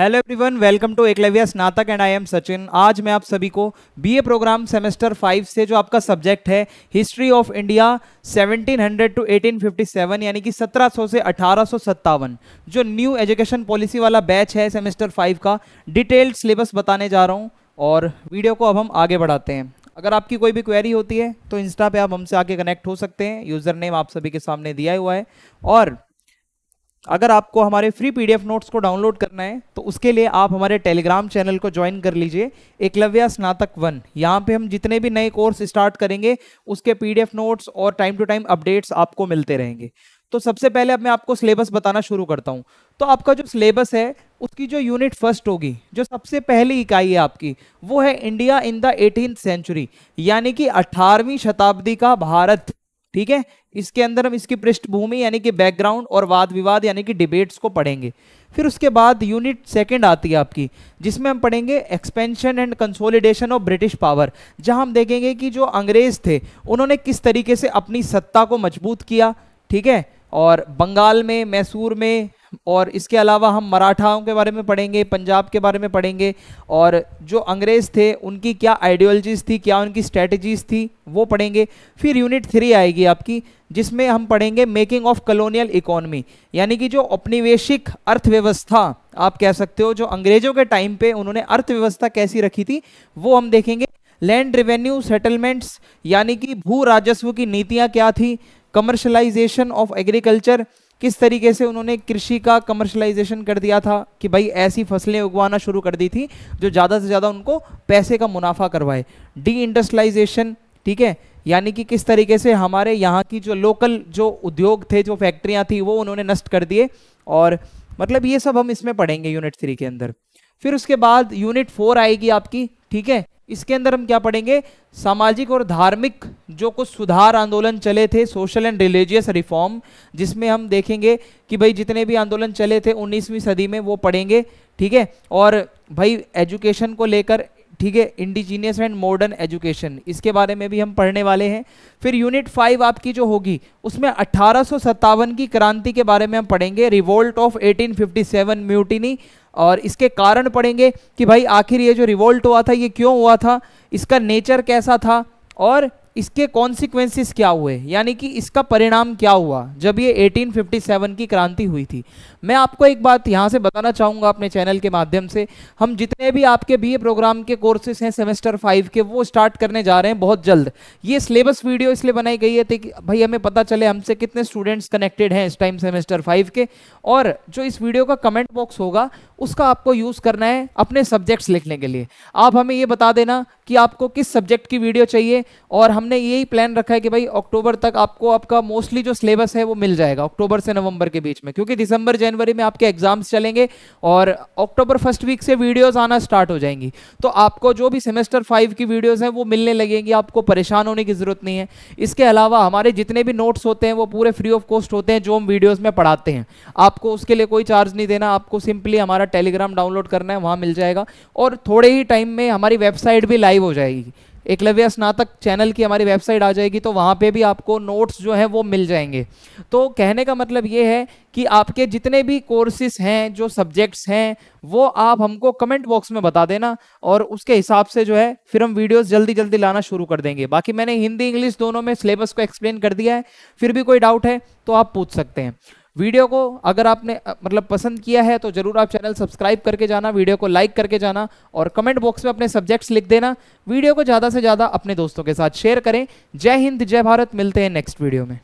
hello everyone welcome to Eklavya Snatak and I am Sachin आज मैं आप सभी को बीए प्रोग्राम सेमेस्टर फाइव से जो आपका सब्जेक्ट है हिस्ट्री ऑफ इंडिया 1700 टू 1857 यानी कि 1700 से अठारह जो न्यू एजुकेशन पॉलिसी वाला बैच है सेमेस्टर फाइव का डिटेल्ड सिलेबस बताने जा रहा हूँ और वीडियो को अब हम आगे बढ़ाते हैं अगर आपकी कोई भी क्वेरी होती है तो इंस्टा पे आप हमसे आके कनेक्ट हो सकते हैं यूज़र नेम आप सभी के सामने दिया हुआ है और अगर आपको हमारे फ्री पीडीएफ नोट्स को डाउनलोड करना है तो उसके लिए आप हमारे टेलीग्राम चैनल को ज्वाइन कर लीजिए एकलव्या स्नातक वन यहाँ पे हम जितने भी नए कोर्स स्टार्ट करेंगे उसके पीडीएफ नोट्स और टाइम टू टाइम अपडेट्स आपको मिलते रहेंगे तो सबसे पहले अब मैं आपको सिलेबस बताना शुरू करता हूँ तो आपका जो सिलेबस है उसकी जो यूनिट फर्स्ट होगी जो सबसे पहली इकाई है आपकी वो है India in the eighteen century यानी कि अठारहवीं शताब्दी का भारत ठीक है इसके अंदर हम इसकी पृष्ठभूमि यानी कि बैकग्राउंड और वाद विवाद यानी कि डिबेट्स को पढ़ेंगे फिर उसके बाद यूनिट सेकंड आती है आपकी जिसमें हम पढ़ेंगे expansion and consolidation of British power जहां हम देखेंगे कि जो अंग्रेज़ थे उन्होंने किस तरीके से अपनी सत्ता को मजबूत किया ठीक है और बंगाल में मैसूर में और इसके अलावा हम मराठाओं के बारे में पढ़ेंगे पंजाब के बारे में पढ़ेंगे और जो अंग्रेज़ थे उनकी क्या आइडियोलॉजीज़ थी क्या उनकी स्ट्रेटजीज़ थी वो पढ़ेंगे फिर यूनिट थ्री आएगी आपकी जिसमें हम पढ़ेंगे मेकिंग ऑफ कलोनियल इकोनमी यानी कि जो औपनिवेशिक अर्थव्यवस्था आप कह सकते हो जो अंग्रेज़ों के टाइम पे उन्होंने अर्थव्यवस्था कैसी रखी थी वो हम देखेंगे लैंड रेवेन्यू सेटलमेंट्स यानी कि भू राजस्व की नीतियाँ क्या थी कमर्शलाइजेशन ऑफ एग्रीकल्चर किस तरीके से उन्होंने कृषि का कमर्शलाइजेशन कर दिया था कि भाई ऐसी फसलें उगवाना शुरू कर दी थी जो ज़्यादा से ज़्यादा उनको पैसे का मुनाफा करवाए डी इंडस्ट्रलाइजेशन ठीक है यानी कि किस तरीके से हमारे यहाँ की जो लोकल जो उद्योग थे जो फैक्ट्रियाँ थी वो उन्होंने नष्ट कर दिए और मतलब ये सब हम इसमें पढ़ेंगे यूनिट थ्री के अंदर फिर उसके बाद यूनिट फोर आएगी आपकी ठीक है इसके अंदर हम क्या पढ़ेंगे सामाजिक और धार्मिक जो कुछ सुधार आंदोलन चले थे सोशल एंड रिलीजियस रिफॉर्म जिसमें हम देखेंगे कि भाई जितने भी आंदोलन चले थे 19वीं सदी में वो पढ़ेंगे ठीक है और भाई एजुकेशन को लेकर ठीक है इंडिजीनियस एंड मॉडर्न एजुकेशन इसके बारे में भी हम पढ़ने वाले हैं फिर यूनिट फाइव आपकी जो होगी उसमें अट्ठारह की क्रांति के बारे में हम पढ़ेंगे रिवोल्ट ऑफ 1857 फिफ्टी और इसके कारण पढ़ेंगे कि भाई आखिर ये जो रिवोल्ट हुआ था ये क्यों हुआ था इसका नेचर कैसा था और इसके कॉन्सिक्वेंसिस क्या हुए यानी कि इसका परिणाम क्या हुआ जब ये 1857 की क्रांति हुई थी मैं आपको एक बात यहाँ से बताना चाहूँगा अपने चैनल के माध्यम से हम जितने भी आपके बीए प्रोग्राम के कोर्सेज हैं सेमेस्टर फाइव के वो स्टार्ट करने जा रहे हैं बहुत जल्द ये सिलेबस वीडियो इसलिए बनाई गई है कि भाई हमें पता चले हमसे कितने स्टूडेंट्स कनेक्टेड हैं इस टाइम सेमेस्टर फाइव के और जो इस वीडियो का कमेंट बॉक्स होगा उसका आपको यूज़ करना है अपने सब्जेक्ट्स लिखने के लिए आप हमें ये बता देना कि आपको किस सब्जेक्ट की वीडियो चाहिए और हम हमने यही प्लान रखा है कि भाई अक्टूबर तक आपको आपका मोस्टली जो सिलेबस है वो मिल जाएगा अक्टूबर से नवंबर के बीच में क्योंकि दिसंबर जनवरी में आपके एग्जाम्स चलेंगे और अक्टूबर फर्स्ट वीक से वीडियोस आना स्टार्ट हो जाएंगी तो आपको जो भी सेमेस्टर फाइव की वीडियोज हैं वो मिलने लगेंगी आपको परेशान होने की ज़रूरत नहीं है इसके अलावा हमारे जितने भी नोट्स होते हैं वो पूरे फ्री ऑफ कॉस्ट होते हैं जो हम वीडियोज़ में पढ़ाते हैं आपको उसके लिए कोई चार्ज नहीं देना आपको सिंपली हमारा टेलीग्राम डाउनलोड करना है वहाँ मिल जाएगा और थोड़े ही टाइम में हमारी वेबसाइट भी लाइव हो जाएगी एकलव्य स्नातक चैनल की हमारी वेबसाइट आ जाएगी तो वहाँ पे भी आपको नोट्स जो हैं वो मिल जाएंगे तो कहने का मतलब ये है कि आपके जितने भी कोर्सेज हैं जो सब्जेक्ट्स हैं वो आप हमको कमेंट बॉक्स में बता देना और उसके हिसाब से जो है फिर हम वीडियोस जल्दी जल्दी लाना शुरू कर देंगे बाकी मैंने हिंदी इंग्लिश दोनों में सिलेबस को एक्सप्लेन कर दिया है फिर भी कोई डाउट है तो आप पूछ सकते हैं वीडियो को अगर आपने मतलब पसंद किया है तो ज़रूर आप चैनल सब्सक्राइब करके जाना वीडियो को लाइक करके जाना और कमेंट बॉक्स में अपने सब्जेक्ट्स लिख देना वीडियो को ज़्यादा से ज़्यादा अपने दोस्तों के साथ शेयर करें जय हिंद जय भारत मिलते हैं नेक्स्ट वीडियो में